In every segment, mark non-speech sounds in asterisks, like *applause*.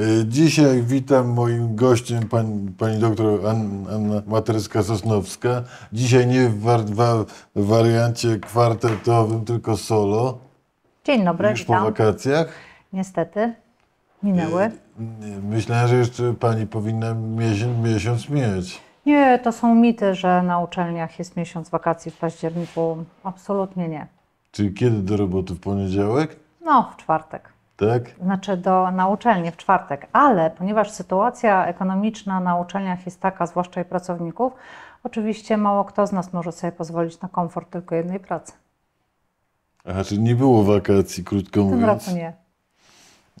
Y, dzisiaj witam moim gościem pani, pani doktor Anna Materska-Sosnowska. Dzisiaj nie w, war, w wariancie kwartetowym, tylko solo. Dzień dobry, Już witam. po wakacjach. Niestety, minęły. Y, myślałem, że jeszcze pani powinna miesiąc, miesiąc mieć. Nie, to są mity, że na uczelniach jest miesiąc wakacji w październiku. Absolutnie nie. Czyli kiedy do roboty? W poniedziałek? No, w czwartek tak? Znaczy do, nauczelni w czwartek, ale ponieważ sytuacja ekonomiczna na uczelniach jest taka, zwłaszcza i pracowników, oczywiście mało kto z nas może sobie pozwolić na komfort tylko jednej pracy. A czy nie było wakacji, krótko mówiąc? W tym roku nie.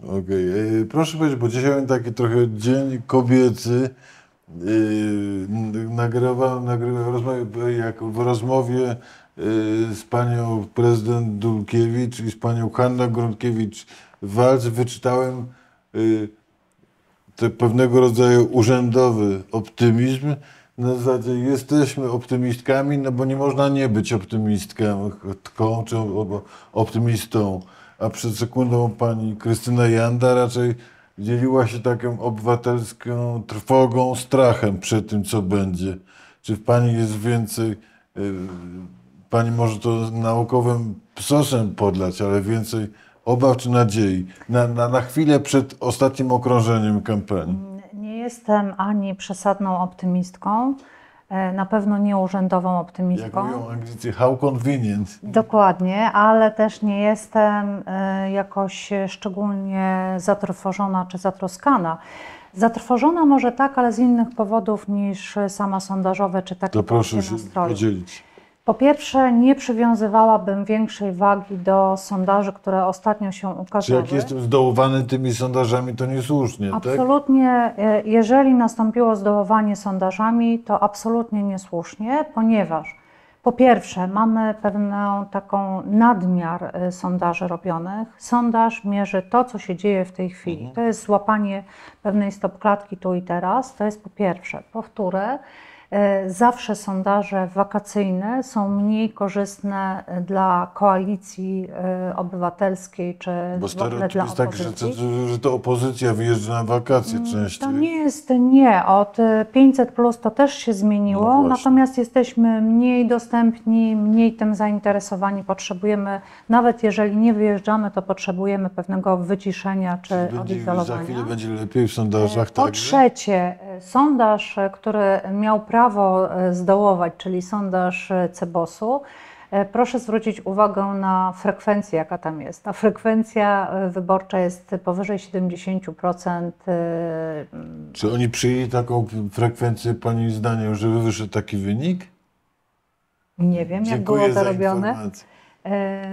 Okej, okay. E, proszę powiedzieć, bo dzisiaj mamy taki trochę dzień kobiecy. E, yy, rozmowę, jak w rozmowie e, z panią prezydent Dulkiewicz i z panią Hanna Grunkiewicz Walcz, wyczytałem y, te pewnego rodzaju urzędowy optymizm. Na zasadzie jesteśmy optymistkami, no bo nie można nie być optymistką czy optymistą. A przed sekundą pani Krystyna Janda raczej dzieliła się taką obywatelską trwogą, strachem przed tym, co będzie. Czy w pani jest więcej, y, pani może to naukowym psosem podlać, ale więcej Obaw czy nadziei na, na, na chwilę przed ostatnim okrążeniem kampanii? Mm, nie jestem ani przesadną optymistką, e, na pewno nie urzędową optymistką. Jak mówią Anglicy, how convenient. Dokładnie, ale też nie jestem e, jakoś szczególnie zatrwożona czy zatroskana. Zatrwożona może tak, ale z innych powodów niż sama sondażowe czy takie to proszę się nastroje. podzielić. Po pierwsze, nie przywiązywałabym większej wagi do sondaży, które ostatnio się ukazały. Czy jak jestem zdołowany tymi sondażami, to niesłusznie, tak? Absolutnie, tak? jeżeli nastąpiło zdołowanie sondażami, to absolutnie niesłusznie, ponieważ po pierwsze, mamy pewną taką nadmiar e, sondaży robionych. Sondaż mierzy to, co się dzieje w tej chwili. Mhm. To jest złapanie pewnej stopklatki tu i teraz. To jest po pierwsze. Po wtóre, E, zawsze sondaże wakacyjne są mniej korzystne dla koalicji e, obywatelskiej czy Bo w ogóle dla jest tak, że, że to opozycja wyjeżdża na wakacje mm, częściej. To nie jest, nie. Od 500 e, plus to też się zmieniło, no natomiast jesteśmy mniej dostępni, mniej tym zainteresowani. Potrzebujemy, nawet jeżeli nie wyjeżdżamy, to potrzebujemy pewnego wyciszenia czy Czyli odizolowania. Za chwilę będzie lepiej w sondażach. Po trzecie, sondaż, który miał prawo e, zdołować, czyli sondaż e, Cebosu, e, proszę zwrócić uwagę na frekwencję, jaka tam jest. Ta frekwencja wyborcza jest powyżej 70%. Mm. Czy oni przyjęli taką frekwencję, Pani zdaniem, żeby wyszedł taki wynik? Nie wiem, Dziękuję jak było to robione. Informację.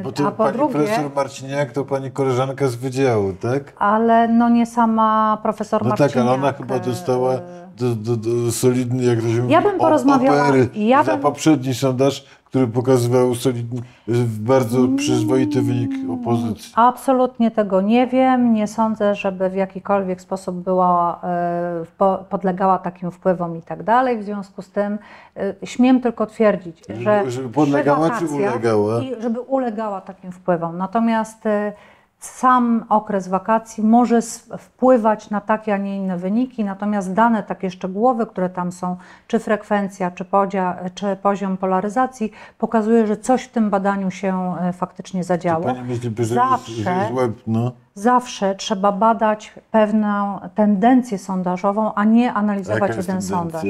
Bo to A po pani drugie, profesor Marciniak to pani koleżanka z wydziału, tak? Ale no nie sama profesor Marciniak. No tak, ale ona chyba dostała do, do, do solidny, jak to się ja bym porozmawiała, opery ja za poprzedni sondaż, który pokazywał solidny, y, bardzo mm. przyzwoity wynik opozycji. Absolutnie tego nie wiem. Nie sądzę, żeby w jakikolwiek sposób była, y, podlegała takim wpływom i tak dalej. W związku z tym y, śmiem tylko twierdzić, że żeby podlegała czy ulegała? I żeby ulegała takim wpływom. Natomiast sam okres wakacji może wpływać na takie, a nie inne wyniki, natomiast dane takie szczegółowe, które tam są, czy frekwencja, czy, podzia, czy poziom polaryzacji, pokazuje, że coś w tym badaniu się e, faktycznie zadziało. że zawsze, no. zawsze trzeba badać pewną tendencję sondażową, a nie analizować jeden sondaż.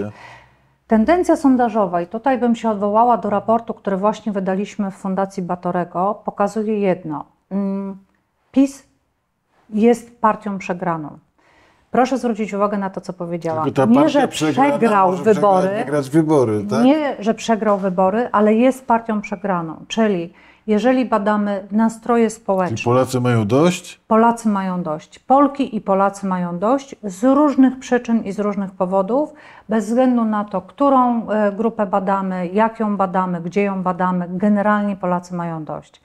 Tendencja sondażowa, i tutaj bym się odwołała do raportu, który właśnie wydaliśmy w Fundacji Batorego, pokazuje jedno. Mm, PiS jest partią przegraną. Proszę zwrócić uwagę na to, co powiedziałam. Nie, że przegrał wybory, wybory tak? nie, że przegrał wybory, ale jest partią przegraną. Czyli jeżeli badamy nastroje społeczne. I Polacy mają dość? Polacy mają dość. Polki i Polacy mają dość z różnych przyczyn i z różnych powodów, bez względu na to, którą e, grupę badamy, jak ją badamy, gdzie ją badamy, generalnie Polacy mają dość.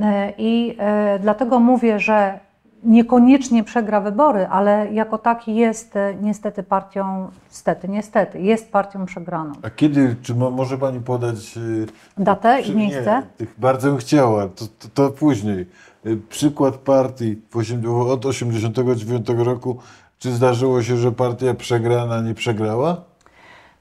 E, I e, dlatego mówię, że niekoniecznie przegra wybory, ale jako taki jest e, niestety partią, niestety, jest partią przegraną. A kiedy, czy mo, może Pani podać... Datę i miejsce? Nie, bardzo bym chciała, to, to, to później. Przykład partii od 89 roku, czy zdarzyło się, że partia przegrana nie przegrała?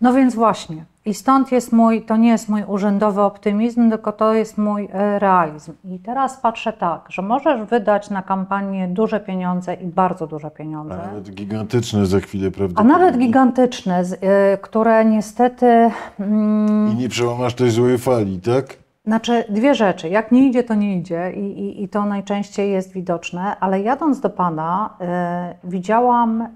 No więc właśnie. I stąd jest mój, to nie jest mój urzędowy optymizm, tylko to jest mój e, realizm. I teraz patrzę tak, że możesz wydać na kampanię duże pieniądze i bardzo duże pieniądze. A nawet gigantyczne za chwilę, prawda? A nawet gigantyczne, e, które niestety. Mm, I nie przełamasz tej złej fali, tak? Znaczy, dwie rzeczy. Jak nie idzie, to nie idzie, I, i, i to najczęściej jest widoczne, ale jadąc do pana, e, widziałam,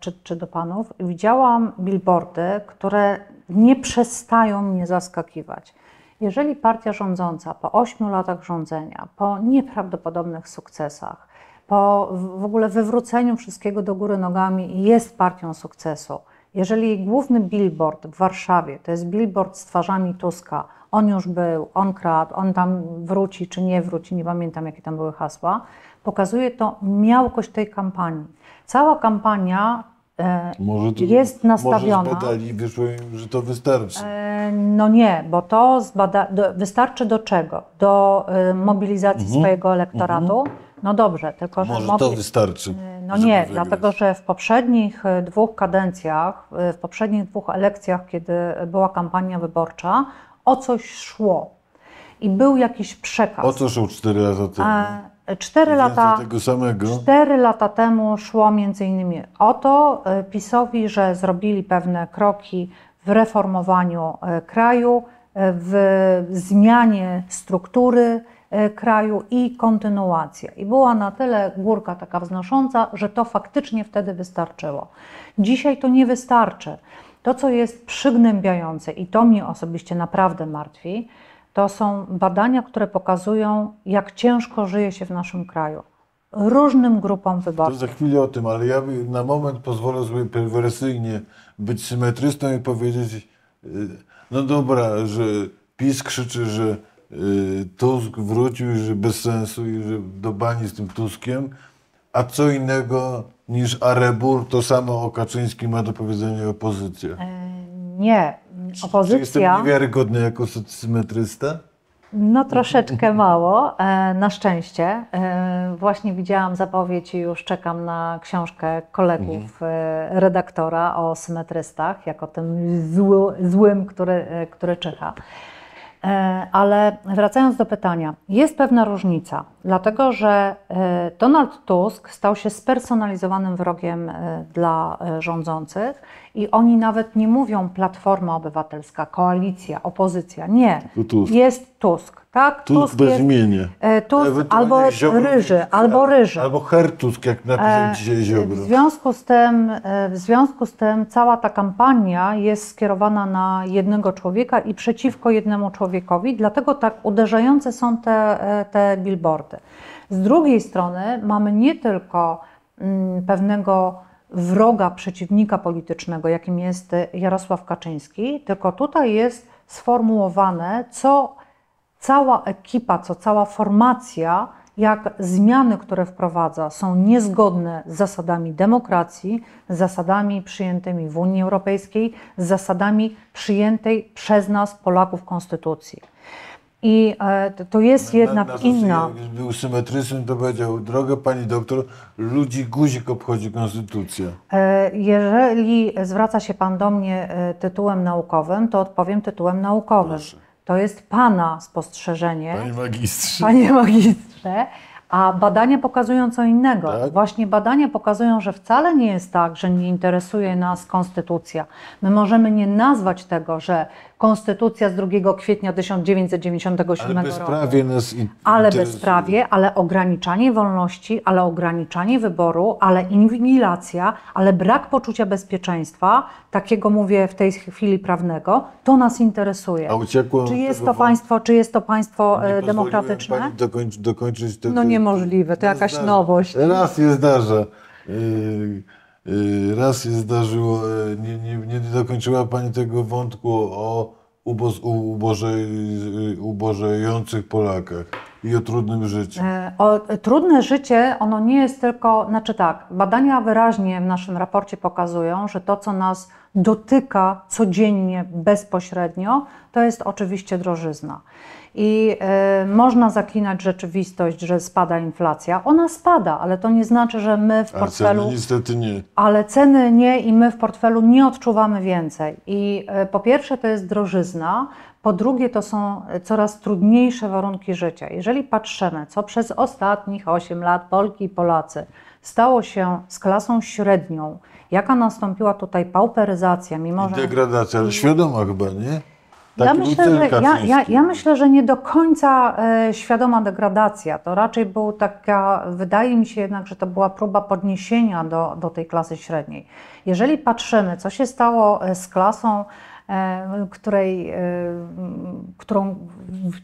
czy, czy do panów, widziałam billboardy, które nie przestają mnie zaskakiwać. Jeżeli partia rządząca po ośmiu latach rządzenia, po nieprawdopodobnych sukcesach, po w ogóle wywróceniu wszystkiego do góry nogami jest partią sukcesu, jeżeli główny billboard w Warszawie to jest billboard z twarzami Tuska, on już był, on kradł, on tam wróci czy nie wróci, nie pamiętam jakie tam były hasła, pokazuje to miałkość tej kampanii. Cała kampania E, może to, jest nastawiona. Może zbadali wyszło im, że to wystarczy. E, no nie, bo to zbada, do, wystarczy do czego? Do e, mobilizacji mhm. swojego elektoratu. Mhm. No dobrze, tylko że. Może mobil... to wystarczy. No nie, wygrać. dlatego że w poprzednich dwóch kadencjach, w poprzednich dwóch elekcjach, kiedy była kampania wyborcza, o coś szło. I był jakiś przekaz. O co szło cztery lata temu? Cztery lata, cztery lata temu szło między innymi o to e, PiSowi, że zrobili pewne kroki w reformowaniu e, kraju, e, w zmianie struktury kraju i kontynuacja. I była na tyle górka taka wznosząca, że to faktycznie wtedy wystarczyło. Dzisiaj to nie wystarczy. To, co jest przygnębiające i to mnie osobiście naprawdę martwi, to są badania, które pokazują, jak ciężko żyje się w naszym kraju. Różnym grupom wyborców. To za chwilę o tym, ale ja na moment pozwolę sobie perwersyjnie być symetrystą i powiedzieć, y, no dobra, że PiS krzyczy, że y, Tusk wrócił, że bez sensu i że do bani z tym Tuskiem, a co innego niż Arebur, to samo o Kaczyńskim ma do powiedzenia opozycja. E, nie, opozycja... Czy jestem niewiarygodny jako symetrysta? No troszeczkę *laughs* mało, e, na szczęście. E, właśnie widziałam zapowiedź i już czekam na książkę kolegów mhm. e, redaktora o symetrystach, jako tym zły, złym, który, który czyha. E, ale wracając do pytania, jest pewna różnica, dlatego że e, Donald Tusk stał się spersonalizowanym wrogiem e, dla rządzących i oni nawet nie mówią Platforma Obywatelska, koalicja, opozycja. Nie, Tusk. jest Tusk. Tak, tu Tusk bezmiennie. Tusk e, albo ryży, albo tak, ryży. Albo hertusk, jak napisał e, dzisiaj Ziobro. W związku, z tym, e, w związku z tym cała ta kampania jest skierowana na jednego człowieka i przeciwko jednemu człowiekowi, dlatego tak uderzające są te, te billboardy. Z drugiej strony mamy nie tylko mm, pewnego wroga, przeciwnika politycznego, jakim jest Jarosław Kaczyński, tylko tutaj jest sformułowane, co cała ekipa, co cała formacja, jak zmiany, które wprowadza, są niezgodne z zasadami demokracji, z zasadami przyjętymi w Unii Europejskiej, z zasadami przyjętej przez nas, Polaków, konstytucji. I e, to jest jednak na, na inna. Był symetryczny, to powiedział, droga pani doktor, ludzi guzik obchodzi konstytucja. E, jeżeli zwraca się pan do mnie e, tytułem naukowym, to odpowiem tytułem naukowym. Proszę. To jest Pana spostrzeżenie. Panie magistrze. Panie magistrze. A badania pokazują co innego. Tak? Właśnie badania pokazują, że wcale nie jest tak, że nie interesuje nas konstytucja. My możemy nie nazwać tego, że Konstytucja z 2 kwietnia 1997 ale bezprawie roku. Nas ale bezprawie, ale ograniczanie wolności, ale ograniczanie wyboru, ale inwigilacja, ale brak poczucia bezpieczeństwa, takiego mówię w tej chwili prawnego, to nas interesuje. A uciekło czy jest to państwo, czy jest to państwo nie e, demokratyczne? Pani dokończyć te, no niemożliwe, to nie jakaś zdarza. nowość. Raz się zdarza. Yy Y, raz się zdarzyło, y, nie, nie, nie dokończyła Pani tego wątku o uboż, uboże, y, ubożejących Polakach i o trudnym życiu. E, o, e, trudne życie, ono nie jest tylko, znaczy tak, badania wyraźnie w naszym raporcie pokazują, że to, co nas dotyka codziennie, bezpośrednio, to jest oczywiście drożyzna i e, można zaklinać rzeczywistość, że spada inflacja. Ona spada, ale to nie znaczy, że my w portfelu. Ale ceny niestety nie. Ale ceny nie i my w portfelu nie odczuwamy więcej. I e, po pierwsze to jest drożyzna, po drugie, to są e, coraz trudniejsze warunki życia. Jeżeli patrzymy, co przez ostatnich 8 lat Polki i Polacy stało się z klasą średnią, jaka nastąpiła tutaj pauperyzacja, mimo I degradacja, że. Degradacja, ale świadoma chyba, nie? Ja myślę, że, ja, ja, ja myślę, że nie do końca e, świadoma degradacja. To raczej był taka, wydaje mi się jednak, że to była próba podniesienia do, do tej klasy średniej. Jeżeli patrzymy, co się stało e, z klasą E, której, e, którą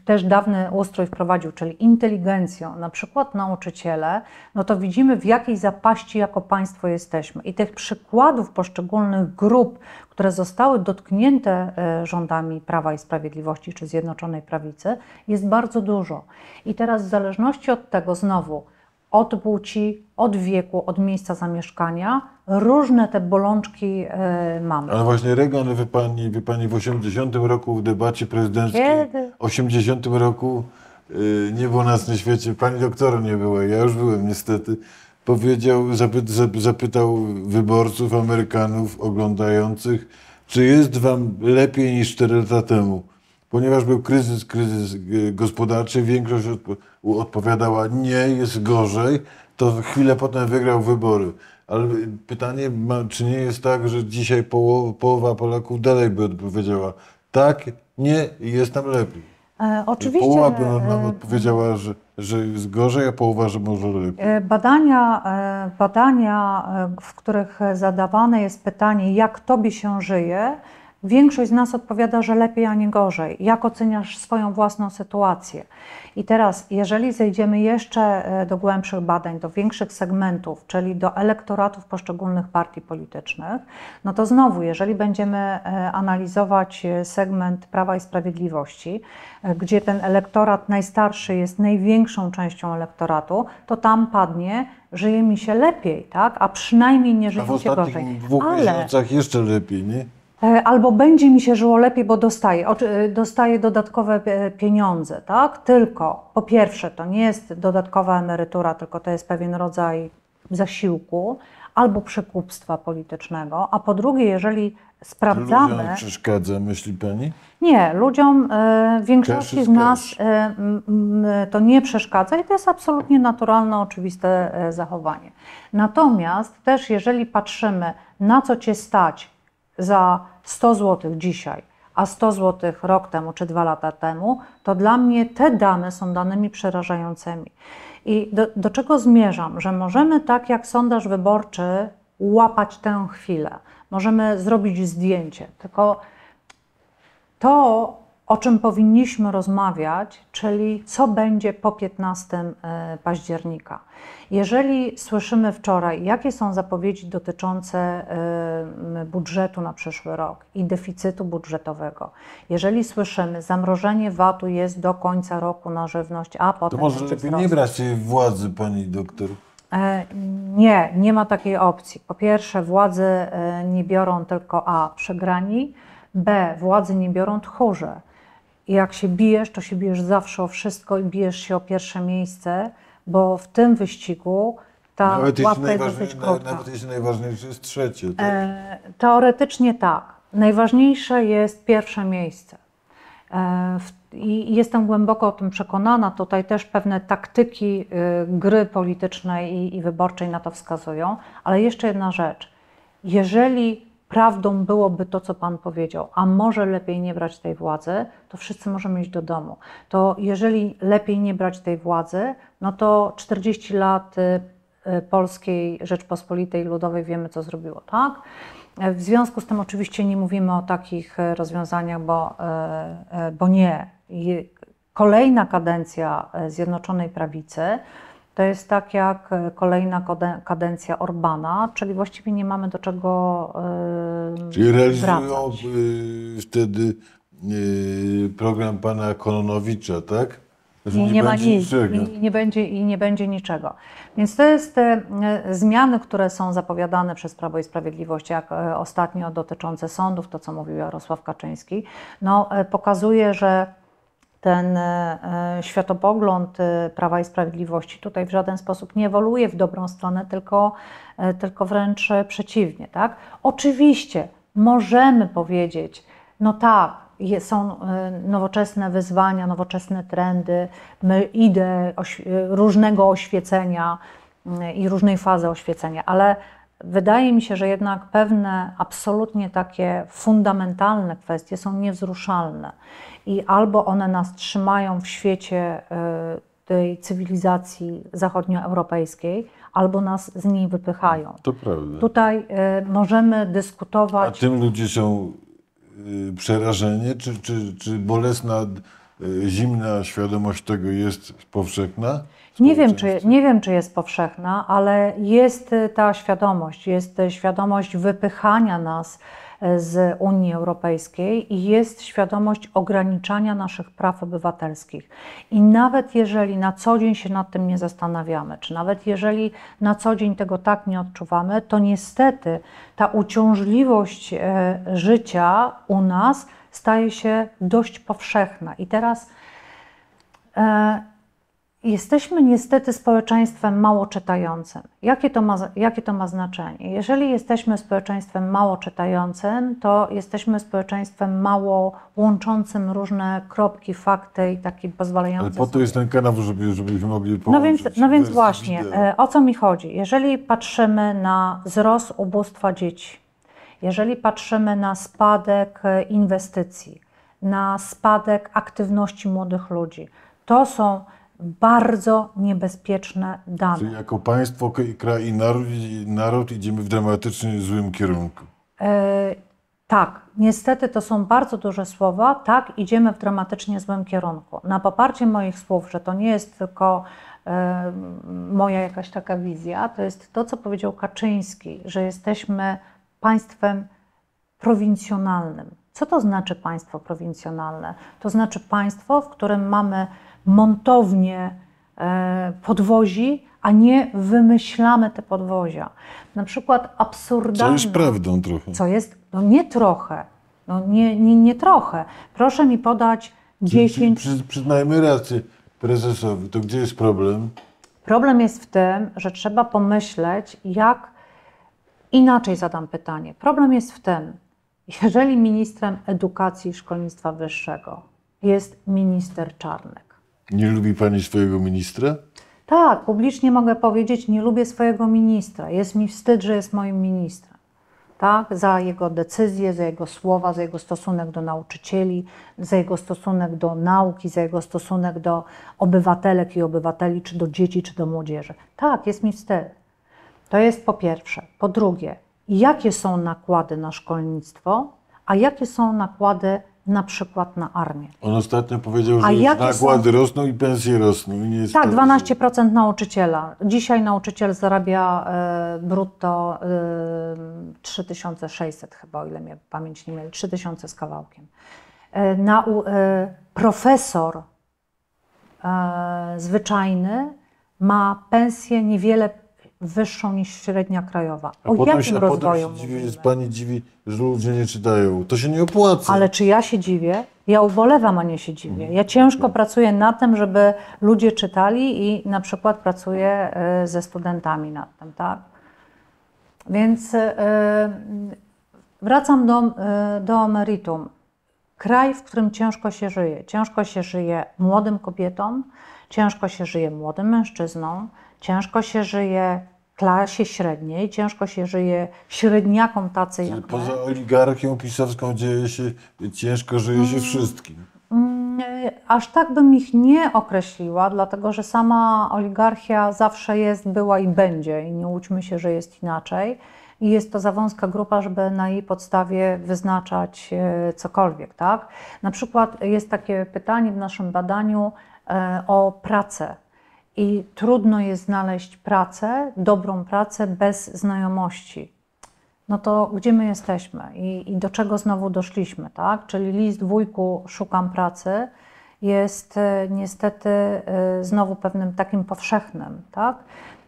też dawny ustrój wprowadził, czyli inteligencją, na przykład nauczyciele, no to widzimy w jakiej zapaści jako państwo jesteśmy. I tych przykładów poszczególnych grup, które zostały dotknięte e, rządami Prawa i Sprawiedliwości czy Zjednoczonej Prawicy, jest bardzo dużo. I teraz w zależności od tego znowu, od płci, od wieku, od miejsca zamieszkania, różne te bolączki e, mamy. Ale właśnie Reagan, wy pani, wy pani w 80 roku w debacie prezydenckiej, Kiedy? w 80 roku e, nie było nas na świecie, pani doktora nie była, ja już byłem niestety, powiedział, zapy, zapytał wyborców, Amerykanów oglądających, czy jest wam lepiej niż 4 lata temu? Ponieważ był kryzys, kryzys e, gospodarczy, większość odpowiadała nie, jest gorzej, to chwilę potem wygrał wybory. Ale pytanie, czy nie jest tak, że dzisiaj połowa Polaków dalej by odpowiedziała tak, nie, jest nam lepiej. E, oczywiście. Połowa by e, nam odpowiedziała, że, że jest gorzej, a połowa, że może lepiej. E, badania, e, badania, w których zadawane jest pytanie, jak tobie się żyje, Większość z nas odpowiada, że lepiej, a nie gorzej. Jak oceniasz swoją własną sytuację? I teraz, jeżeli zejdziemy jeszcze e, do głębszych badań, do większych segmentów, czyli do elektoratów poszczególnych partii politycznych, no to znowu, jeżeli będziemy e, analizować e, segment Prawa i Sprawiedliwości, gdzie ten elektorat najstarszy jest największą częścią elektoratu, to tam padnie żyje mi się lepiej, tak? A przynajmniej nie żyje się gorzej. w dwóch Ale... miesiącach jeszcze lepiej, nie? E, albo będzie mi się żyło lepiej, bo dostaję, e, dostaję dodatkowe e, pieniądze, tak? Tylko po pierwsze, to nie jest dodatkowa emerytura, tylko to jest pewien rodzaj zasiłku albo przekupstwa politycznego, a po drugie, jeżeli sprawdzamy. Ludziom przeszkadza, myśli pani? Nie, ludziom w większości z nas to nie przeszkadza i to jest absolutnie naturalne, oczywiste zachowanie. Natomiast też, jeżeli patrzymy, na co cię stać, za 100 zł dzisiaj, a 100 zł rok temu czy dwa lata temu, to dla mnie te dane są danymi przerażającymi. I do, do czego zmierzam? Że możemy tak jak sondaż wyborczy łapać tę chwilę, możemy zrobić zdjęcie, tylko to o czym powinniśmy rozmawiać, czyli co będzie po 15 e, października. Jeżeli słyszymy wczoraj, jakie są zapowiedzi dotyczące e, budżetu na przyszły rok i deficytu budżetowego, jeżeli słyszymy, zamrożenie VAT-u jest do końca roku na żywność, a potem. To może lepiej nie brać władzy, pani doktor. E, nie, nie ma takiej opcji. Po pierwsze, władzy nie biorą tylko A przegrani, B władzy nie biorą tchórze jak się bijesz, to się bijesz zawsze o wszystko i bijesz się o pierwsze miejsce, bo w tym wyścigu ta nawet łapka jest, dosyć krótka. Nawet jeśli najważniejsze jest trzecie. Tak? E, teoretycznie tak. Najważniejsze jest pierwsze miejsce. E, w i jestem głęboko o tym przekonana. Tutaj też pewne taktyki y, gry politycznej i, i, wyborczej na to wskazują. Ale jeszcze jedna rzecz. Jeżeli prawdą byłoby to, co Pan powiedział, a może lepiej nie brać tej władzy, to wszyscy możemy iść do domu. To jeżeli lepiej nie brać tej władzy, no to 40 lat y, y, Polskiej Rzeczpospolitej Ludowej wiemy, co zrobiło, tak? W związku z tym oczywiście nie mówimy o takich y, rozwiązaniach, bo, bo nie. Kolejna kadencja Zjednoczonej Prawicy to jest tak jak e, kolejna kadencja Orbana, czyli właściwie nie mamy do czego yy, Czyli realizują yy, wtedy yy, program pana Kononowicza, tak? I nie, nie, ma nic, i nie, będzie, I nie będzie niczego. Więc to jest te zmiany, które są zapowiadane przez Prawo i Sprawiedliwość, jak ostatnio dotyczące sądów, to co mówił Jarosław Kaczyński, no, pokazuje, że ten e, e, światopogląd e, Prawa i Sprawiedliwości tutaj w żaden sposób nie ewoluuje w dobrą stronę, tylko, tylko wręcz przeciwnie. Tak? Oczywiście możemy powiedzieć, no tak, są nowoczesne wyzwania, nowoczesne trendy, my idę różnego oświecenia mm, i różnej fazy oświecenia, ale Wydaje mi się, że jednak pewne absolutnie takie fundamentalne kwestie są niewzruszalne i albo one nas trzymają w świecie y, tej cywilizacji zachodnioeuropejskiej, albo nas z niej wypychają. To prawda. Tutaj y, możemy dyskutować. A tym ludzie są y, przerażenie, czy, czy, czy bolesna, zimna świadomość tego jest powszechna? Nie wiem, czy, nie wiem, czy jest powszechna, ale jest y, ta świadomość, jest y, świadomość wypychania nas y, z Unii Europejskiej i jest świadomość ograniczania naszych praw obywatelskich. I nawet jeżeli na co dzień się nad tym nie zastanawiamy, czy nawet jeżeli na co dzień tego tak nie odczuwamy, to niestety ta uciążliwość życia u nas staje się dość powszechna. I teraz. Jesteśmy niestety społeczeństwem mało czytającym. Jakie to, ma, jakie to ma znaczenie? Jeżeli jesteśmy społeczeństwem mało czytającym, to jesteśmy społeczeństwem mało łączącym różne kropki, fakty i taki pozwalający. Ale po sobie. to jest ten kanał, żeby, żebyśmy mogli no połączyć. No więc, no więc właśnie, wideo. E, o co mi chodzi? Jeżeli patrzymy na wzrost ubóstwa dzieci, jeżeli patrzymy na spadek e, inwestycji, na spadek aktywności młodych ludzi, to są bardzo niebezpieczne dane. Czyli jako państwo, kraj i naród, i naród idziemy w dramatycznie złym kierunku. E, tak, niestety to są bardzo duże słowa. Tak, idziemy w dramatycznie złym kierunku. Na poparcie moich słów, że to nie jest tylko e, moja jakaś taka wizja, to jest to, co powiedział Kaczyński, że jesteśmy państwem prowincjonalnym. Co to znaczy państwo prowincjonalne? To znaczy państwo, w którym mamy montownie e, podwozi, a nie wymyślamy te podwozia. Na przykład absurdalne. Co jest prawdą trochę. Co jest, no nie trochę, no nie, nie, nie trochę. Proszę mi podać 10... Przy, przy, przyznajmy rację prezesowi, to gdzie jest problem? Problem jest w tym, że trzeba pomyśleć, jak inaczej zadam pytanie. Problem jest w tym, jeżeli ministrem edukacji i szkolnictwa wyższego jest minister Czarnek, nie lubi pani swojego ministra? Tak, publicznie mogę powiedzieć, nie lubię swojego ministra. Jest mi wstyd, że jest moim ministrem. Tak? Za jego decyzje, za jego słowa, za jego stosunek do nauczycieli, za jego stosunek do nauki, za jego stosunek do obywatelek i obywateli, czy do dzieci, czy do młodzieży. Tak, jest mi wstyd. To jest po pierwsze. Po drugie, jakie są nakłady na szkolnictwo, a jakie są nakłady na przykład na armię. On ostatnio powiedział, że A nakłady są... rosną i pensje rosną. I nie tak, 12% nauczyciela. Dzisiaj nauczyciel zarabia y, brutto e, y, 3600 chyba, o ile mnie pamięć nie mieli, 3000 z kawałkiem. Y, na, profesor zwyczajny ma pensję niewiele wyższą niż średnia krajowa. A o potem jakim się, a potem się dziwi, Pani dziwi, że ludzie nie czytają. To się nie opłaca. Ale czy ja się dziwię? Ja ubolewam, a nie się dziwię. Ja ciężko mhm. pracuję na tym, żeby ludzie czytali i na przykład pracuję e, ze studentami nad tym, tak? Więc e, e, wracam do, do meritum. Kraj, w którym ciężko się żyje. Ciężko się żyje młodym kobietom, ciężko się żyje młodym mężczyznom, ciężko się żyje klasie średniej, ciężko się żyje średniakom tacy jak Poza my. oligarchią pisowską dzieje się, ciężko żyje się mm. wszystkim. Mm, e, aż tak bym ich nie określiła, dlatego że sama oligarchia zawsze jest, była i będzie i nie łudźmy się, że jest inaczej. I jest to za wąska grupa, żeby na jej podstawie wyznaczać e, cokolwiek, tak? Na przykład jest takie pytanie w naszym badaniu e, o pracę i trudno jest znaleźć pracę, dobrą pracę bez znajomości. No to gdzie my jesteśmy i, i do czego znowu doszliśmy, tak? Czyli list wujku szukam pracy jest e, niestety e, znowu pewnym takim powszechnym, tak?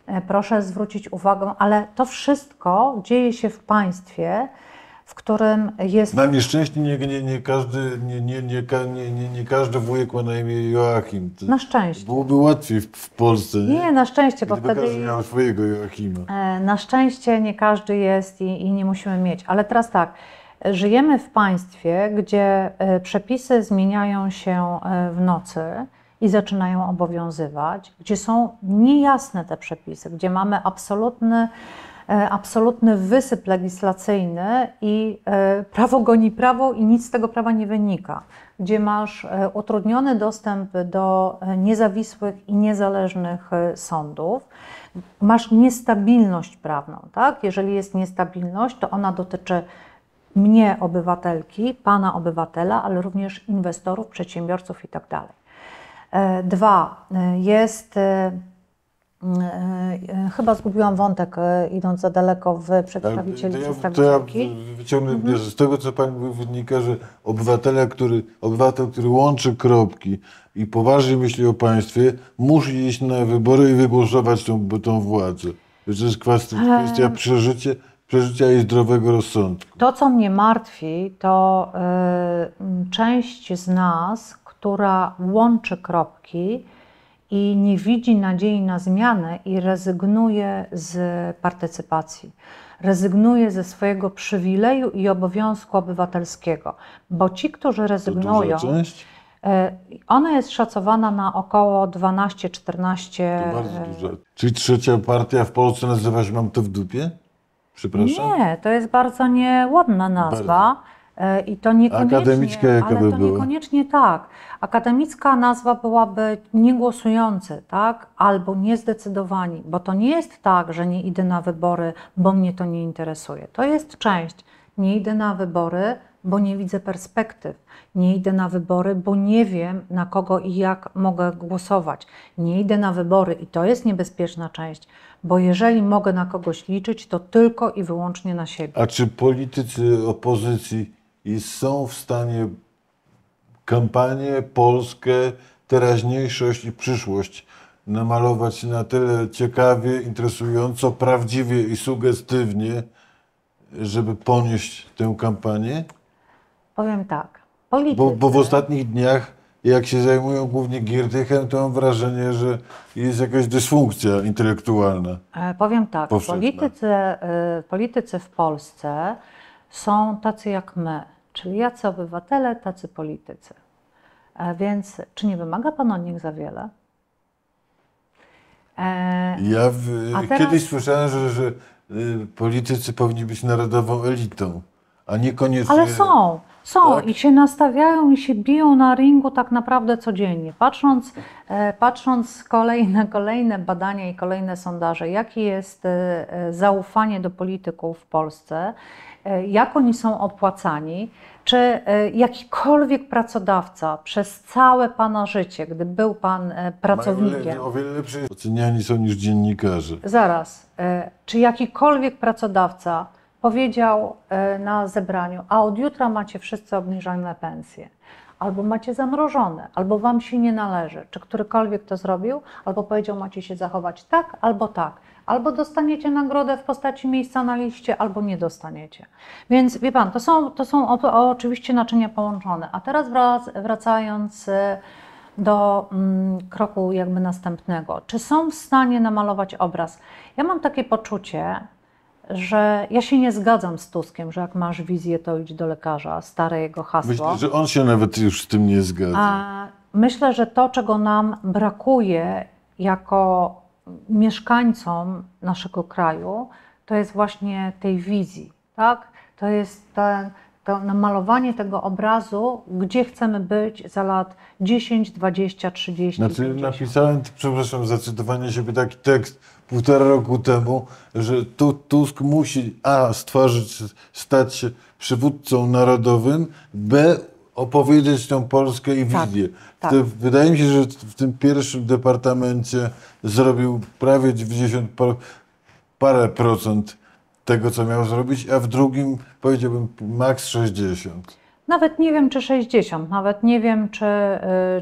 E, proszę zwrócić uwagę, ale to wszystko dzieje się w państwie, w którym jest... Na nieszczęście nie, nie, nie, każdy, nie, nie, nie, nie, nie, każdy wujek ma na imię Joachim. To na szczęście. Byłoby łatwiej w, w Polsce. Nie, nie na szczęście, bo wtedy... każdy miał swojego Joachima. E, na szczęście nie każdy jest i, i nie musimy mieć. Ale teraz tak, żyjemy w państwie, gdzie e, przepisy zmieniają się e, w nocy, i zaczynają obowiązywać, gdzie są niejasne te przepisy, gdzie mamy absolutny E, absolutny wysyp legislacyjny i e, prawo goni prawo i nic z tego prawa nie wynika, gdzie masz e, utrudniony dostęp do niezawisłych i niezależnych sądów, masz niestabilność prawną, tak? Jeżeli jest niestabilność, to ona dotyczy mnie, obywatelki, pana obywatela, ale również inwestorów, przedsiębiorców itd. Tak dwa, jest E, e, chyba zgubiłam wątek, e, idąc za daleko w przedstawicieli, to ja, przedstawicielki. To ja wyciągnę, mhm. z tego co Pani mówi, wynika, że obywatela, który, obywatel, który łączy kropki i poważnie myśli o państwie, musi iść na wybory i wygłosować tą, tą władzę. To jest kwestia, kwestia przeżycia, przeżycia i zdrowego rozsądku. To, co mnie martwi, to y, część z nas, która łączy kropki, i nie widzi nadziei na zmianę i rezygnuje z partycypacji. Rezygnuje ze swojego przywileju i obowiązku obywatelskiego, bo ci, którzy rezygnują. To duża część? E, ona jest szacowana na około 12-14. To bardzo dużo. Czyli trzecia partia w Polsce nazywa się Mam to w dupie? Przepraszam? Nie, to jest bardzo nieładna nazwa. Bardzo. E, I to niekoniecznie, Akademicka jaka by to była. niekoniecznie tak. Akademicka nazwa byłaby niegłosujący, tak? Albo niezdecydowani, bo to nie jest tak, że nie idę na wybory, bo mnie to nie interesuje. To jest część. Nie idę na wybory, bo nie widzę perspektyw. Nie idę na wybory, bo nie wiem, na kogo i jak mogę głosować. Nie idę na wybory i to jest niebezpieczna część, bo jeżeli mogę na kogoś liczyć, to tylko i wyłącznie na siebie. A czy politycy opozycji są w stanie kampanię, Polskę, teraźniejszość i przyszłość namalować na tyle ciekawie, interesująco, prawdziwie i sugestywnie, żeby ponieść tę kampanię? Powiem tak. Politycy... Bo, bo w ostatnich dniach, jak się zajmują głównie Giertychem, to mam wrażenie, że jest jakaś dysfunkcja intelektualna. E, powiem tak. Politycy, e, politycy w Polsce są tacy jak my, czyli jacy obywatele, tacy politycy. A e, więc czy nie wymaga Pan od nich za wiele? E, ja w, teraz... kiedyś słyszałem, że, że y, politycy powinni być narodową elitą, a nie koniecznie... Ale są. Są tak? i się nastawiają i się biją na ringu tak naprawdę codziennie. Patrząc, e, patrząc z kolei na kolejne badania i kolejne sondaże, jakie jest e, zaufanie do polityków w Polsce, jak oni są opłacani, czy e, jakikolwiek pracodawca przez całe Pana życie, gdy był Pan e, pracownikiem... Mają o wiele lepsze oceniani są niż dziennikarze. Zaraz. E, czy jakikolwiek pracodawca powiedział na zebraniu, a od jutra macie wszyscy obniżone pensje, albo macie zamrożone, albo Wam się nie należy, czy którykolwiek to zrobił, albo powiedział macie się zachować tak, albo tak. Albo dostaniecie nagrodę w postaci miejsca na liście, albo nie dostaniecie. Więc wie Pan, to są, to są oczywiście naczynia połączone. A teraz wrac, wracając y, do mm, kroku jakby następnego. Czy są w stanie namalować obraz? Ja mam takie poczucie, że ja się nie zgadzam z Tuskiem, że jak masz wizję, to idź do lekarza, stare jego hasło. Myślę, że on się nawet już z tym nie zgadza. A myślę, że to, czego nam brakuje jako mieszkańcom naszego kraju, to jest właśnie tej wizji, tak? To jest to namalowanie tego obrazu, gdzie chcemy być za lat 10, 20, 30. Znaczy, 50. napisałem, przepraszam, zacytowanie siebie taki tekst półtora roku temu, że tu Tusk musi A stworzyć, stać się przywódcą narodowym, B opowiedzieć tą Polskę i tak, wizję. Tak. wydaje mi się, że w tym pierwszym departamencie zrobił prawie 90 parę procent tego, co miał zrobić, a w drugim powiedziałbym maks 60. Nawet nie wiem, czy 60, nawet nie wiem, czy, y,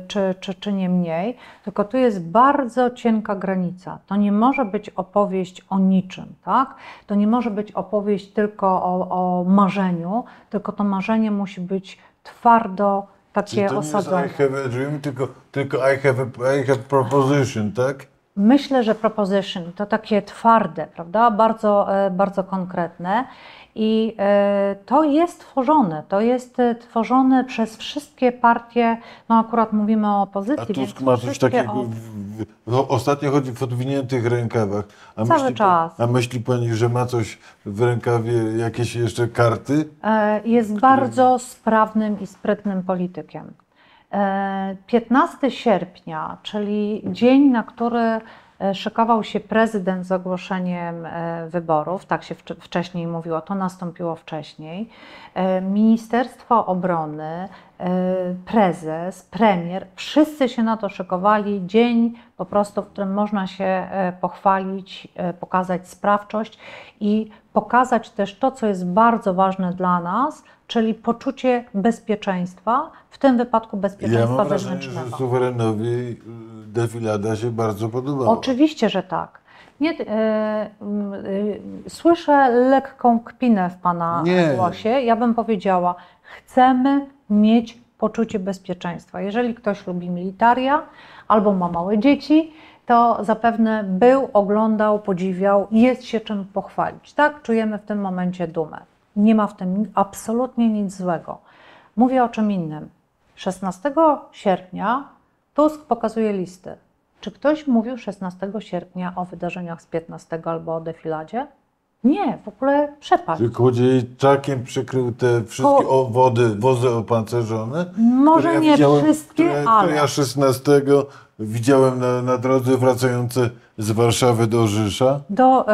czy, czy, czy nie mniej, tylko tu jest bardzo cienka granica. To nie może być opowieść o niczym, tak? To nie może być opowieść tylko o, o marzeniu, tylko to marzenie musi być twardo takie osadzone. I have a dream, tylko, tylko I, have a, I have proposition, tak? Myślę, że proposition to takie twarde, prawda? Bardzo, e, bardzo konkretne. I e, to jest tworzone, to jest e, tworzone przez wszystkie partie, no akurat mówimy o opozycji. A Tusk ma coś takiego, no, ostatnio chodzi w odwiniętych rękawach. A Cały myśli, czas. A myśli Pani, że ma coś w rękawie, jakieś jeszcze karty? Jest które... bardzo sprawnym i sprytnym politykiem. 15 e, sierpnia, czyli dzień, na który e, szykował się prezydent z ogłoszeniem e, wyborów, tak się wcześniej mówiło, to nastąpiło wcześniej. Ministerstwo Obrony, prezes, premier, wszyscy się na to szykowali. Dzień po prostu, w którym można się pochwalić, pokazać sprawczość i pokazać też to, co jest bardzo ważne dla nas, czyli poczucie bezpieczeństwa, w tym wypadku bezpieczeństwa ja mam wrażenie, wewnętrznego. Że suwerenowi y, defilada się bardzo podoba? Oczywiście, że tak. Nie, y, y, słyszę lekką kpinę w Pana Nie. głosie. Ja bym powiedziała, chcemy mieć poczucie bezpieczeństwa. Jeżeli ktoś lubi militaria albo ma małe dzieci, to zapewne był, oglądał, podziwiał i jest się czym pochwalić. Tak, czujemy w tym momencie dumę. Nie ma w tym absolutnie nic złego. Mówię o czym innym. 16 sierpnia Tusk pokazuje listy. Czy ktoś mówił 16 sierpnia o wydarzeniach z 15 albo o defiladzie? Nie, w ogóle przepaść. Czy czakiem przykrył te wszystkie o, wody, wozy opancerzone? Może ja nie wszystkie, które, ale... Które ja 16 widziałem na, na drodze wracające z Warszawy do Rzysza? Do, e,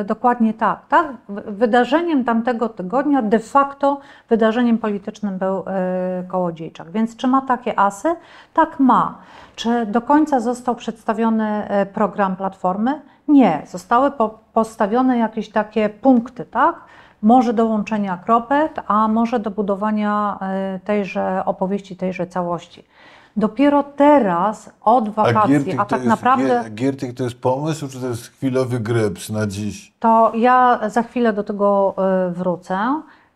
e, dokładnie tak, tak. Wydarzeniem tamtego tygodnia, de facto wydarzeniem politycznym był e, Kołodziejczak. Więc czy ma takie asy? Tak ma. Czy do końca został przedstawiony e, program Platformy? Nie. Zostały po, postawione jakieś takie punkty, tak? może do łączenia kropek, a może do budowania e, tejże opowieści, tejże całości dopiero teraz od wakacji, a, Giertych a tak jest, naprawdę... Giertych to jest pomysł, czy to jest chwilowy greps na dziś? To ja za chwilę do tego e, wrócę.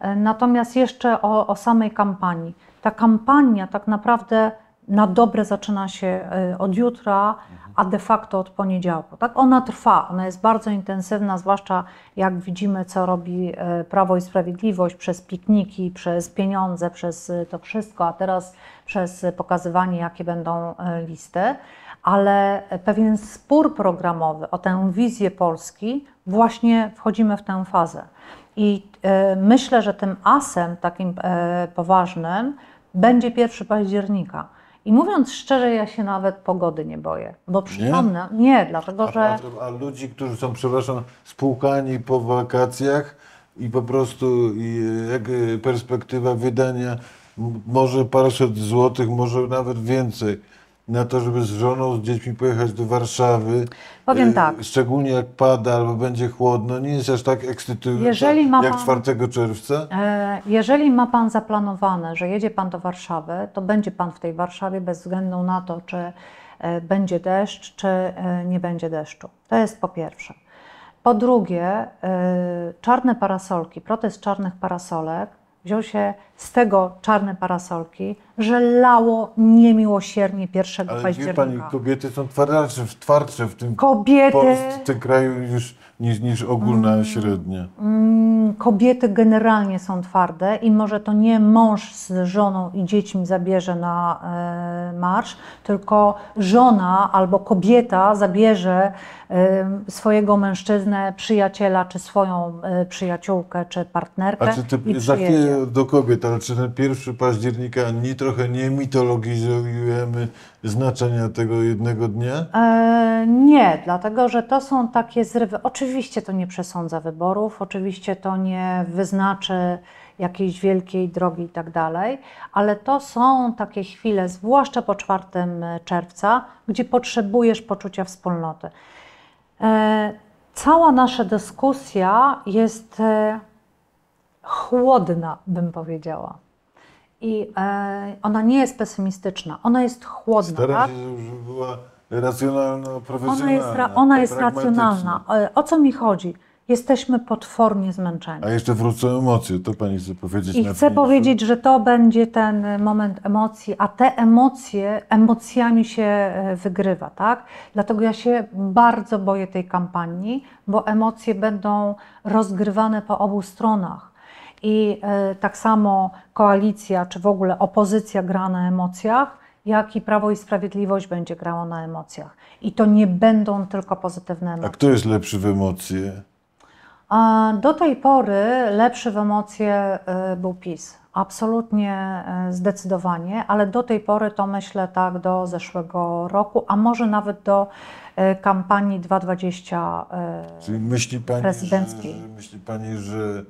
E, natomiast jeszcze o, o samej kampanii. Ta kampania tak naprawdę na dobre zaczyna się y, od jutra, a de facto od poniedziałku. Tak? Ona trwa, ona jest bardzo intensywna, zwłaszcza jak widzimy, co robi y, Prawo i Sprawiedliwość przez pikniki, przez pieniądze, przez y, to wszystko, a teraz przez pokazywanie, jakie będą listy. Ale pewien spór programowy o tę wizję Polski, właśnie wchodzimy w tę fazę. I myślę, że tym asem takim poważnym będzie 1 października. I mówiąc szczerze, ja się nawet pogody nie boję. Bo przypomnę, nie, nie dlatego a, że. A, a, ludzi, którzy są, przepraszam, spłukani po wakacjach i po prostu i, y, perspektywa wydania może paręset złotych, może nawet więcej na to, żeby z żoną, z dziećmi pojechać do Warszawy. Powiem e, tak. Szczególnie jak pada albo będzie chłodno, nie jest aż tak ekscytujące jak 4 czerwca. E, jeżeli ma Pan zaplanowane, że jedzie Pan do Warszawy, to będzie Pan w tej Warszawie bez względu na to, czy e, będzie deszcz, czy nie będzie deszczu. To jest po pierwsze. Po drugie, czarne parasolki, protest czarnych parasolek wziął się z tego czarne parasolki, że lało niemiłosiernie 1 Ale października. Wie pani, kobiety są twardsze, twardsze w tym Kobiety. Po, w tym kraju już niż, niż ogólne mm. średnie? Mm, kobiety generalnie są twarde i może to nie mąż z żoną i dziećmi zabierze na e, marsz, tylko żona albo kobieta zabierze e, swojego mężczyznę, przyjaciela, czy swoją e, przyjaciółkę, czy partnerkę. A czy ty, za chwilę do kobiet, ale czy ten 1 października nie trochę nie mitologizujemy znaczenia tego jednego dnia? E, nie, dlatego że to są takie zrywy. Oczywiście to nie przesądza wyborów, oczywiście to nie wyznaczy jakiejś wielkiej drogi i tak dalej, ale to są takie chwile, zwłaszcza po 4 czerwca, gdzie potrzebujesz poczucia wspólnoty. E, cała nasza dyskusja jest e, chłodna, bym powiedziała. I e, ona nie jest pesymistyczna, ona jest chłodna. Staram tak? się, żeby była racjonalna, profesjonalna. Ona jest, ra ona jest racjonalna. E, o co mi chodzi? Jesteśmy potwornie zmęczeni. A jeszcze wrócę emocje, to pani chce powiedzieć. I chcę powiedzieć, że to będzie ten moment emocji, a te emocje, emocjami się e, wygrywa, tak? Dlatego ja się bardzo boję tej kampanii, bo emocje będą rozgrywane po obu stronach i e, tak samo koalicja, czy w ogóle opozycja gra na emocjach, jak i Prawo i Sprawiedliwość będzie grało na emocjach. I to nie będą tylko pozytywne emocje. A kto jest lepszy w emocje? A do tej pory lepszy w emocje e, był PiS. Absolutnie, e, zdecydowanie, ale do tej pory to myślę tak do zeszłego roku, a może nawet do kampanii 2020 Czyli myśli pani, prezydenckiej. Że, że myśli Pani, że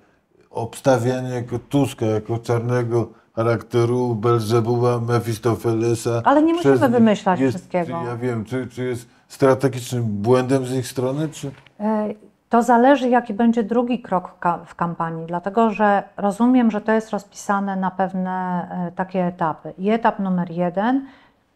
obstawianie Tuska, jako czarnego charakteru Belzebuba, Mefistofelesa. Ale nie musimy wymyślać jest, wszystkiego. Ja wiem, czy, czy jest strategicznym błędem z ich strony? Czy? E, to zależy, jaki będzie drugi krok w kampanii, dlatego że rozumiem, że to jest rozpisane na pewne e, takie etapy. I etap numer jeden,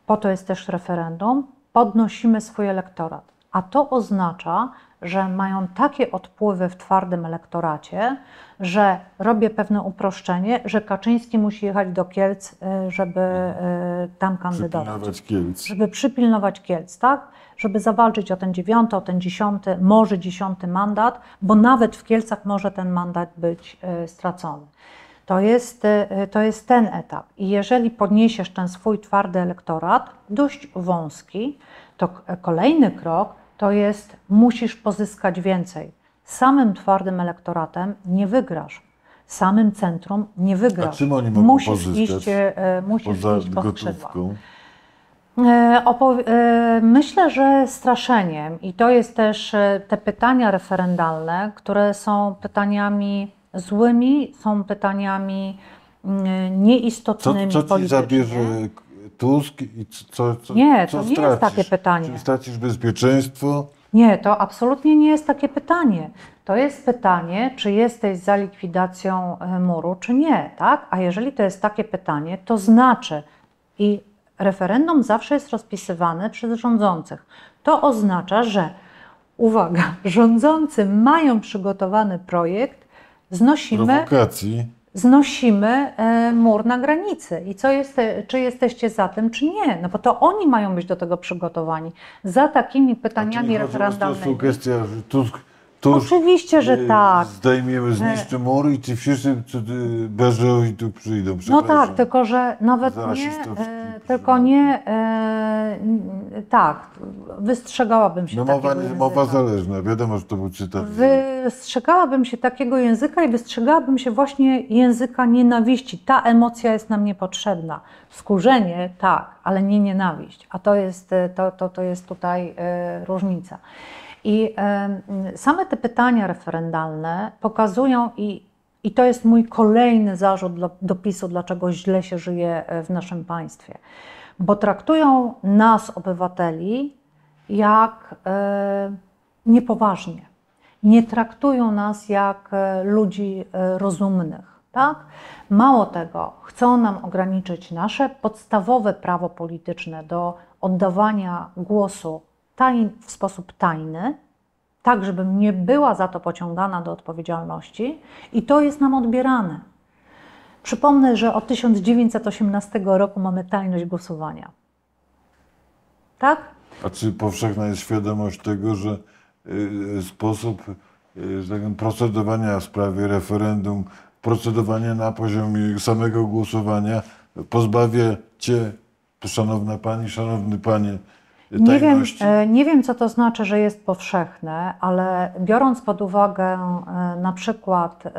po to jest też referendum, podnosimy swój elektorat a to oznacza, że mają takie odpływy w twardym elektoracie, że robię pewne uproszczenie, że Kaczyński musi jechać do Kielc, y, żeby y, tam kandydować. Przypilnować Kielc. Żeby przypilnować Kielc, tak? Żeby zawalczyć o ten dziewiąty, o ten dziesiąty, może dziesiąty mandat, bo nawet w Kielcach może ten mandat być y, stracony. To jest, to jest ten etap. I jeżeli podniesiesz ten swój twardy elektorat, dość wąski, to kolejny krok to jest musisz pozyskać więcej. Samym twardym elektoratem nie wygrasz. Samym centrum nie wygrasz. A czym oni mogą musisz pozyskać? Iść, e, musisz poza iść gotówką. E, e, myślę, że straszeniem i to jest też e, te pytania referendalne, które są pytaniami złymi, są pytaniami nieistotnymi. Mm, co, co ci zabierze Tusk i co, co Nie, co to stracisz? nie jest takie pytanie. Czy stracisz bezpieczeństwo? Nie, to absolutnie nie jest takie pytanie. To jest pytanie, czy jesteś za likwidacją e, muru, czy nie, tak? A jeżeli to jest takie pytanie, to znaczy i referendum zawsze jest rozpisywane przez rządzących. To oznacza, że uwaga, *laughs* rządzący mają przygotowany projekt, znosimy. Prowokacji znosimy e, mur na granicy i co jest, czy jesteście za tym, czy nie. No bo to oni mają być do tego przygotowani. Za takimi pytaniami referendalnymi. To jest sugestia, że Tusk Oczywiście, że e, tak. Zdejmiemy, zniszczy e. mury i ci wszyscy e, i tu przyjdą. No tak, tylko że nawet nie, tylko nie, e, tak, wystrzegałabym się no, mowa, takiego języka. Mowa zależna, wiadomo, że to był cytat. Wystrzegałabym się takiego języka i wystrzegałabym się właśnie języka nienawiści. Ta emocja jest nam niepotrzebna. Skurzenie, tak, ale nie nienawiść. A to jest, to, to, to jest tutaj e, różnica. I same te pytania referendalne pokazują i, i to jest mój kolejny zarzut do, do PiSu, dlaczego źle się żyje e, w naszym państwie. Bo traktują nas, obywateli, jak e, niepoważnie. Nie traktują nas jak e, ludzi rozumnych. Tak? Mało tego, chcą nam ograniczyć nasze podstawowe prawo polityczne do oddawania głosu w sposób tajny, tak żebym nie była za to pociągana do odpowiedzialności i to jest nam odbierane. Przypomnę, że od 1918 roku mamy tajność głosowania. Tak? A czy powszechna jest świadomość tego, że y, sposób y, tak procedowania w sprawie referendum, procedowanie na poziomie samego głosowania pozbawia Cię, szanowna Pani, szanowny Panie, nie wiem, e, nie wiem, co to znaczy, że jest powszechne, ale biorąc pod uwagę e, na przykład, e,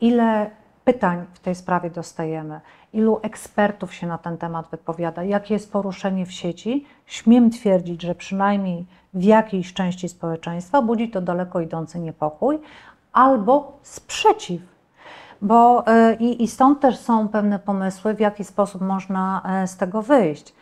ile pytań w tej sprawie dostajemy, ilu ekspertów się na ten temat wypowiada, jakie jest poruszenie w sieci, śmiem twierdzić, że przynajmniej w jakiejś części społeczeństwa budzi to daleko idący niepokój albo sprzeciw bo i, i, stąd też są pewne pomysły, w jaki sposób można z tego wyjść.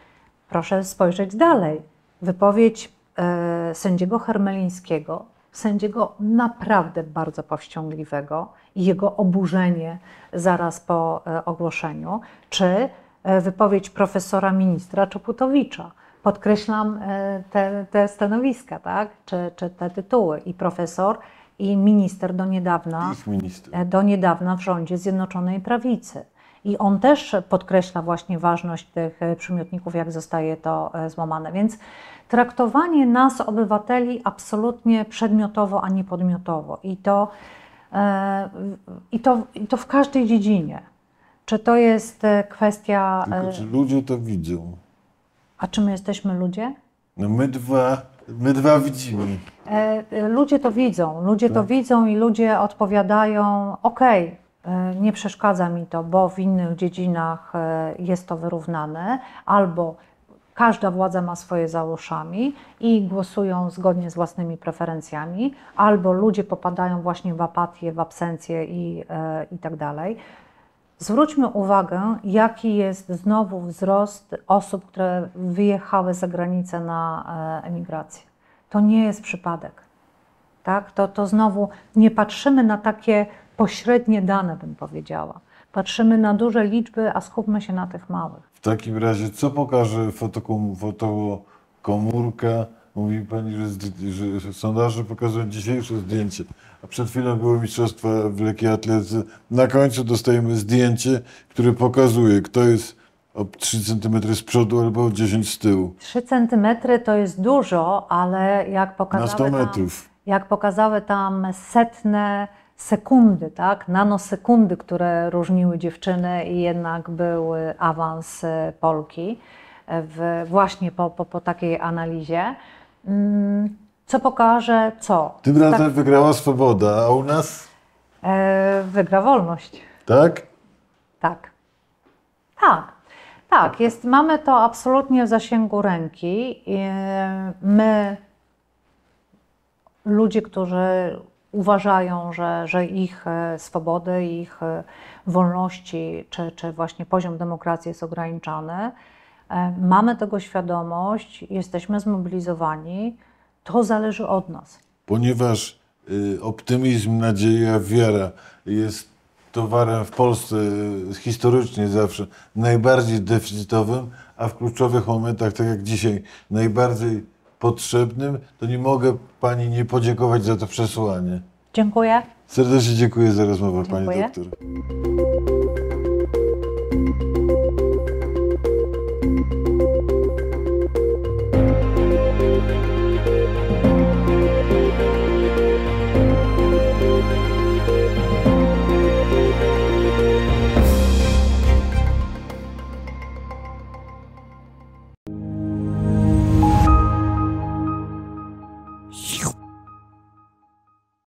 Proszę spojrzeć dalej. Wypowiedź e, sędziego Hermelińskiego, sędziego naprawdę bardzo powściągliwego i jego oburzenie zaraz po e, ogłoszeniu, czy e, wypowiedź profesora ministra Czoputowicza. Podkreślam e, te, te stanowiska, tak? czy, czy te tytuły. I profesor i minister do niedawna, minister. E, do niedawna w rządzie Zjednoczonej Prawicy. I on też podkreśla właśnie ważność tych e, przymiotników, jak zostaje to e, złamane. Więc traktowanie nas, obywateli, absolutnie przedmiotowo, a nie podmiotowo. I to, e, i to, i to w każdej dziedzinie. Czy to jest kwestia. Tylko czy ludzie to widzą? A czy my jesteśmy ludzie? No my dwa, my dwa widzimy. Ludzie to widzą, ludzie to tak. widzą i ludzie odpowiadają: okej, okay, E, nie przeszkadza mi to, bo w innych dziedzinach e, jest to wyrównane, albo każda władza ma swoje załoszami i głosują zgodnie z własnymi preferencjami, albo ludzie popadają właśnie w apatię, w absencję i, e, i tak dalej. Zwróćmy uwagę, jaki jest znowu wzrost osób, które wyjechały za granicę na emigrację. To nie jest przypadek. Tak? To, to znowu nie patrzymy na takie pośrednie dane, bym powiedziała. Patrzymy na duże liczby, a skupmy się na tych małych. W takim razie, co pokaże fotokomórka? Mówi Pani, że, że, sondaże pokazują dzisiejsze zdjęcie, a przed chwilą było mistrzostwo w lekkiej atletyce. Na końcu dostajemy zdjęcie, które pokazuje, kto jest o 3 cm z przodu albo o 10 z tyłu. 3 cm to jest dużo, ale jak pokazały, Tam, jak pokazały tam setne sekundy, tak, nanosekundy, które różniły dziewczyny i jednak był y, awans y, Polki y, w, właśnie po, po, po takiej analizie. Mm, co pokaże co? Tym razem tak, wygrała swoboda, a u nas? E, wygra wolność. Tak? Tak. Tak. Tak, jest, mamy to absolutnie w zasięgu ręki. My, ludzie, którzy uważają, że, że ich e, swobody, ich e, wolności czy, czy właśnie poziom demokracji jest ograniczany. E, mamy tego świadomość, jesteśmy zmobilizowani. To zależy od nas. Ponieważ y, optymizm, nadzieja, wiara jest towarem w Polsce y, historycznie zawsze najbardziej deficytowym, a w kluczowych momentach, tak jak dzisiaj, najbardziej potrzebnym, to nie mogę Pani nie podziękować za to przesłanie. Dziękuję. Serdecznie dziękuję za rozmowę, dziękuję. Pani doktor.